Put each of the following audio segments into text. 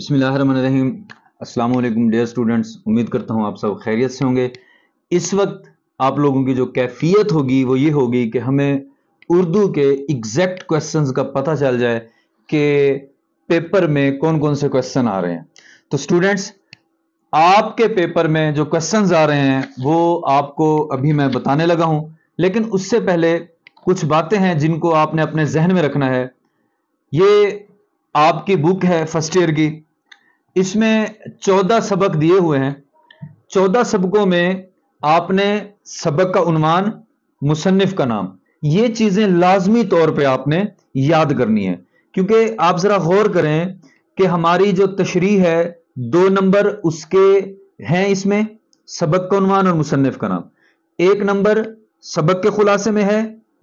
अस्सलाम वालेकुम dear students उम्मीद करता हूँ आप सब खैरियत से होंगे इस वक्त आप लोगों की जो कैफियत होगी वो ये होगी कि हमें उर्दू के एग्जैक्ट क्वेश्चंस का पता चल जाए कि पेपर में कौन कौन से क्वेश्चन आ रहे हैं तो स्टूडेंट्स आपके पेपर में जो क्वेश्चंस आ रहे हैं वो आपको अभी मैं बताने लगा हूं लेकिन उससे पहले कुछ बातें हैं जिनको आपने अपने जहन में रखना है ये आपकी बुक है फर्स्ट ईयर की इसमें चौदह सबक दिए हुए हैं चौदह सबकों में आपने सबक का उन्वान मुसन्फ का नाम ये चीज़ें लाजमी तौर पे आपने याद करनी है क्योंकि आप ज़रा गौर करें कि हमारी जो तशरी है दो नंबर उसके हैं इसमें सबक का उन्वान और मुसन्फ का नाम एक नंबर सबक के खुलासे में है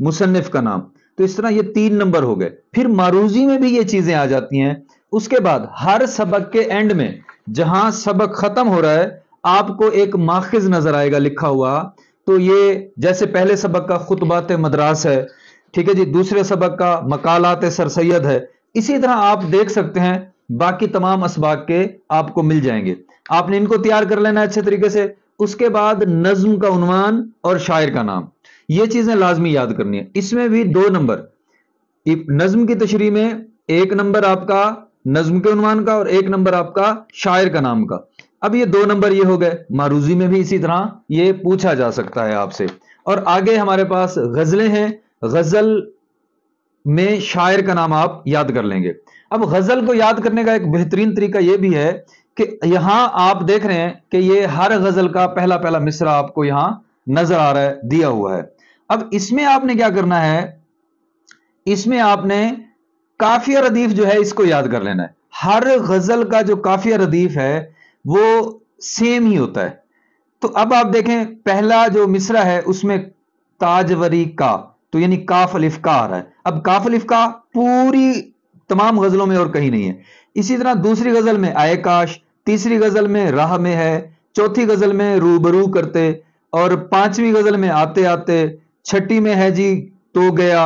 मुसन्फ का नाम तो इस तरह ये तीन नंबर हो गए फिर मारूजी में भी ये चीज़ें आ जाती हैं उसके बाद हर सबक के एंड में जहां सबक खत्म हो रहा है आपको एक माखिज नजर आएगा लिखा हुआ तो ये जैसे पहले सबक का खुतबात मद्रास है ठीक है जी दूसरे सबक का मकालात सर सैद है इसी तरह आप देख सकते हैं बाकी तमाम इसबाक के आपको मिल जाएंगे आपने इनको तैयार कर लेना अच्छे तरीके से उसके बाद नज्म का उन्वान और शायर का नाम ये चीजें लाजमी याद करनी है इसमें भी दो नंबर नज्म की तशरी में एक नंबर आपका नज्म के उन्वान का और एक नंबर आपका शायर का नाम का अब ये दो नंबर ये हो गए मारूजी में भी इसी तरह ये पूछा जा सकता है आपसे और आगे हमारे पास गजलें हैं गजल में शायर का नाम आप याद कर लेंगे अब गजल को याद करने का एक बेहतरीन तरीका यह भी है कि यहां आप देख रहे हैं कि ये हर गजल का पहला पहला मिसरा आपको यहां नजर आ रहा है दिया हुआ है अब इसमें आपने क्या करना है इसमें आपने काफिया रदीफ जो है इसको याद कर लेना है हर गजल का जो काफिया रदीफ है वो सेम ही होता है तो अब आप देखें पहला जो मिसरा है उसमें ताजवरी का तो यानी काफ अलिफ का आ रहा है अब काफ अलिफ का पूरी तमाम गजलों में और कहीं नहीं है इसी तरह दूसरी गजल में आय काश तीसरी गजल में राह में है चौथी गजल में रूबरू करते और पांचवी गजल में आते आते छठी में है जी तो गया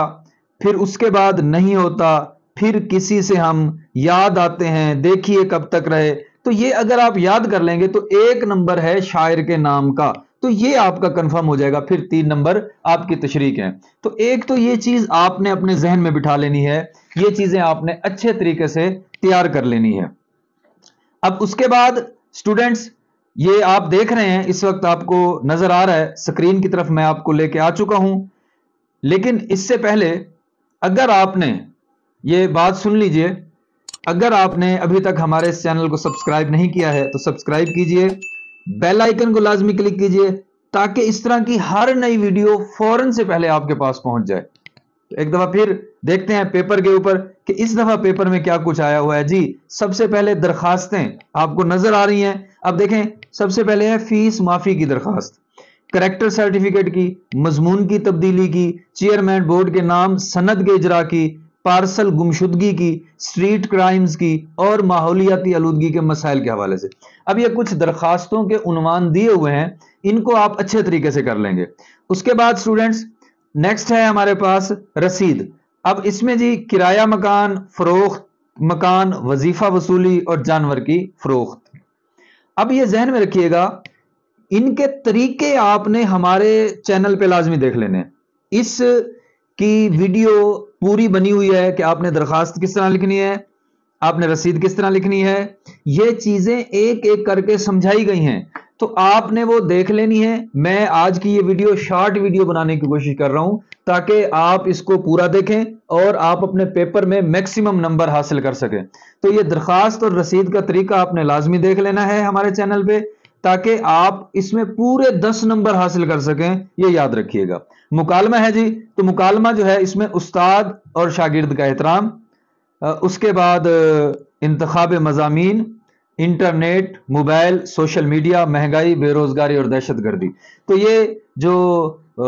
फिर उसके बाद नहीं होता फिर किसी से हम याद आते हैं देखिए कब तक रहे तो ये अगर आप याद कर लेंगे तो एक नंबर है शायर के नाम का तो ये आपका कंफर्म हो जाएगा फिर तीन नंबर आपकी तशरीक है तो एक तो ये चीज आपने अपने जहन में बिठा लेनी है ये चीजें आपने अच्छे तरीके से तैयार कर लेनी है अब उसके बाद स्टूडेंट्स ये आप देख रहे हैं इस वक्त आपको नजर आ रहा है स्क्रीन की तरफ मैं आपको लेके आ चुका हूं लेकिन इससे पहले अगर आपने ये बात सुन लीजिए अगर आपने अभी तक हमारे इस चैनल को सब्सक्राइब नहीं किया है तो सब्सक्राइब कीजिए बेल आइकन को लाजमी क्लिक कीजिए ताकि इस तरह की हर नई वीडियो फौरन से पहले आपके पास पहुंच जाए तो एक दफा फिर देखते हैं पेपर के ऊपर कि इस दफा पेपर में क्या कुछ आया हुआ है जी सबसे पहले दरखास्तें आपको नजर आ रही हैं अब देखें सबसे पहले है फीस माफी की दरखास्त करेक्टर सर्टिफिकेट की मजमून की तब्दीली की चेयरमैन बोर्ड के नाम सनद के इजरा की पार्सल गुमशुदगी की स्ट्रीट क्राइम्स की और माहौलियाती आलूदगी के मसाइल के हवाले से अब ये कुछ दरखास्तों के उनवान दिए हुए हैं इनको आप अच्छे तरीके से कर लेंगे उसके बाद स्टूडेंट्स नेक्स्ट है हमारे पास रसीद अब इसमें जी किराया मकान फरोख्त मकान वजीफा वसूली और जानवर की फरोख्त अब ये जहन में रखिएगा इनके तरीके आपने हमारे चैनल पे लाजमी देख लेने इस की वीडियो पूरी बनी हुई है कि आपने दरखास्त किस तरह लिखनी है आपने रसीद किस तरह लिखनी है ये चीजें एक एक करके समझाई गई हैं तो आपने वो देख लेनी है मैं आज की ये वीडियो शॉर्ट वीडियो बनाने की कोशिश कर रहा हूं ताकि आप इसको पूरा देखें और आप अपने पेपर में मैक्सिमम नंबर हासिल कर सकें तो ये दरखास्त और रसीद का तरीका आपने लाजमी देख लेना है हमारे चैनल पर ताकि आप इसमें पूरे दस नंबर हासिल कर सकें ये याद रखिएगा मुकालमा है जी तो मुकालमा जो है इसमें उस्ताद और शागिर्द का एहतराम उसके बाद इंतखब मजामी इंटरनेट मोबाइल सोशल मीडिया महंगाई बेरोजगारी और दहशत गर्दी तो ये जो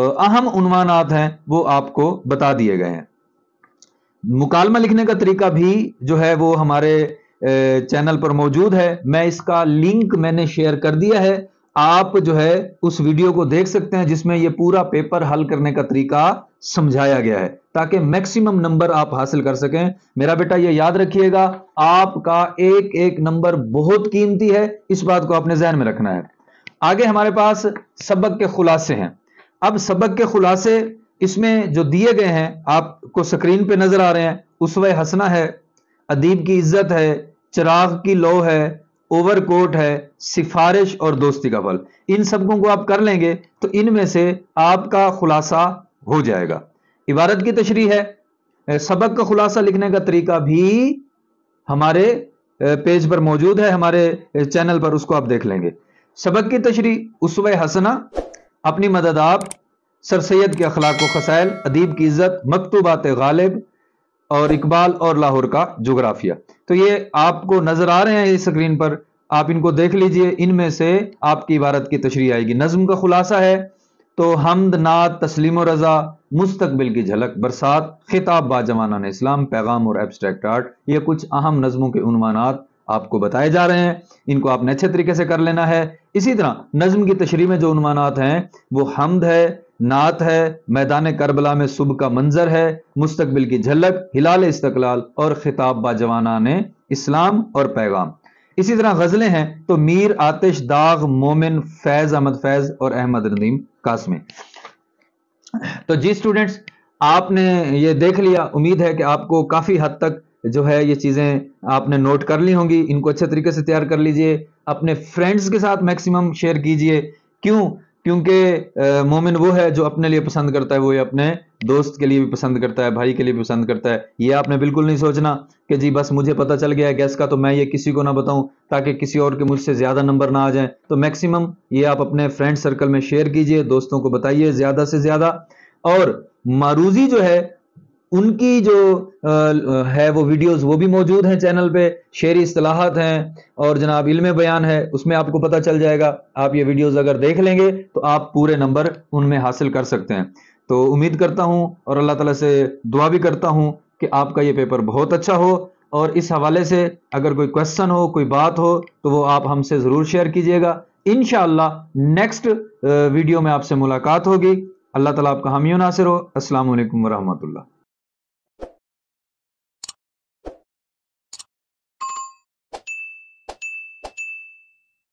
अहम उन्वानात हैं वो आपको बता दिए गए हैं मुकालमा लिखने का तरीका भी जो है वो हमारे चैनल पर मौजूद है मैं इसका लिंक मैंने शेयर कर दिया है आप जो है उस वीडियो को देख सकते हैं जिसमें यह पूरा पेपर हल करने का तरीका समझाया गया है ताकि मैक्सिमम नंबर आप हासिल कर सकें मेरा बेटा यह याद रखिएगा आपका एक एक नंबर बहुत कीमती है इस बात को आपने जहन में रखना है आगे हमारे पास सबक के खुलासे हैं अब सबक के खुलासे इसमें जो दिए गए हैं आपको स्क्रीन पर नजर आ रहे हैं उस वसना है अदीब की इज्जत है चिराग की लो है ओवरकोट है सिफारिश और दोस्ती का बल इन सबकों को आप कर लेंगे तो इनमें से आपका खुलासा हो जाएगा इबारत की तशरी है सबक का खुलासा लिखने का तरीका भी हमारे पेज पर मौजूद है हमारे चैनल पर उसको आप देख लेंगे सबक की तशरी उसव हसना अपनी मदद आप सर सैद के अखलाक खसैल अदीब की इज्जत मकतूबात गालिब और इकबाल और लाहौर का जोग्राफिया तो ये आपको नजर आ रहे हैं इस स्क्रीन पर आप इनको देख लीजिए इनमें से आपकी इबारत की तशरी आएगी नज्म का खुलासा है तो हमद नात तस्लीम रज़ा मुस्तबिल की झलक बरसात खिताब बाजमाना ने इस्लाम पैगाम और एब्स्ट्रैक्ट आर्ट ये कुछ अहम नज़मों के उनवानात आपको बताए जा रहे हैं इनको आपने अच्छे तरीके से कर लेना है इसी तरह नज्म की तशरी में जो उनवानात हैं वो हमद है नात है मैदान करबला में सुबह का मंजर है मुस्तकबिल की झलक हिलाल इस्तकलाल और खिताब बाजवाना ने इस्लाम और पैगाम इसी तरह गजलें हैं तो मीर आतिश दाग मोमिन फैज अहमद फैज और अहमद नदीम कासमी तो जी स्टूडेंट्स आपने ये देख लिया उम्मीद है कि आपको काफ़ी हद तक जो है ये चीज़ें आपने नोट कर ली होंगी इनको अच्छे तरीके से तैयार कर लीजिए अपने फ्रेंड्स के साथ मैक्सिमम शेयर कीजिए क्यों क्योंकि मोमिन वो है जो अपने लिए पसंद करता है वो अपने दोस्त के लिए भी पसंद करता है भाई के लिए भी पसंद करता है ये आपने बिल्कुल नहीं सोचना कि जी बस मुझे पता चल गया है गैस का तो मैं ये किसी को ना बताऊं ताकि किसी और के मुझसे ज़्यादा नंबर ना आ जाए तो मैक्सिमम ये आप अपने फ्रेंड सर्कल में शेयर कीजिए दोस्तों को बताइए ज़्यादा से ज़्यादा और मारूजी जो है उनकी जो है वो वीडियोस वो भी मौजूद हैं चैनल पे शेरी असलाहत हैं और जनाब इल्म बयान है उसमें आपको पता चल जाएगा आप ये वीडियोस अगर देख लेंगे तो आप पूरे नंबर उनमें हासिल कर सकते हैं तो उम्मीद करता हूँ और अल्लाह ताला से दुआ भी करता हूँ कि आपका ये पेपर बहुत अच्छा हो और इस हवाले से अगर कोई क्वेश्चन हो कोई बात हो तो वो आप हमसे ज़रूर शेयर कीजिएगा इन नेक्स्ट वीडियो में आपसे मुलाकात होगी अल्लाह ताला आपका हामी नासिर हो असल वरहमतुल्ला